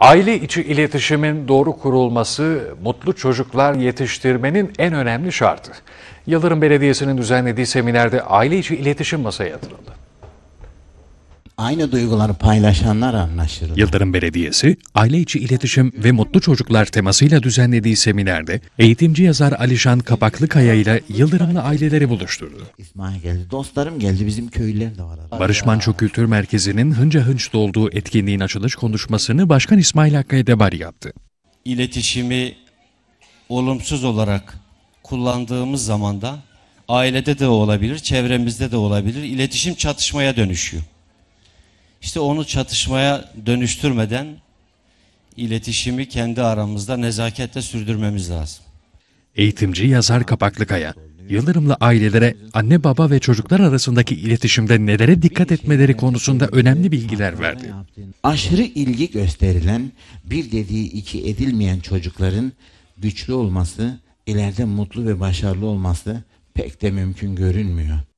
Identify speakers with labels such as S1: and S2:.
S1: Aile içi iletişimin doğru kurulması, mutlu çocuklar yetiştirmenin en önemli şartı. Yıldırım Belediyesi'nin düzenlediği seminerde aile içi iletişim masaya yatırıldı
S2: aynı duyguları paylaşanlar anlaşır.
S1: Yıldırım Belediyesi, aile içi iletişim ve mutlu çocuklar temasıyla düzenlediği seminerde eğitimci yazar Alişan Kapaklıkaya ile Yıldırımlı aileleri buluşturdu.
S2: İsmail geldi,
S1: dostlarım geldi, bizim köylüler de var. Arada. Barış Manço Kültür Merkezi'nin hınca hınç olduğu etkinliğin açılış konuşmasını Başkan İsmail Hakkı Edebar yaptı.
S3: İletişimi olumsuz olarak kullandığımız zamanda ailede de olabilir, çevremizde de olabilir. İletişim çatışmaya dönüşüyor. İşte onu çatışmaya dönüştürmeden iletişimi kendi aramızda nezaketle sürdürmemiz lazım.
S1: Eğitimci yazar Kapaklı Kapaklıkaya, Yıldırımlı ailelere anne baba ve çocuklar arasındaki iletişimde nelere dikkat etmeleri konusunda önemli bilgiler verdi.
S2: Aşırı ilgi gösterilen bir dediği iki edilmeyen çocukların güçlü olması, ileride mutlu ve başarılı olması pek de mümkün görünmüyor.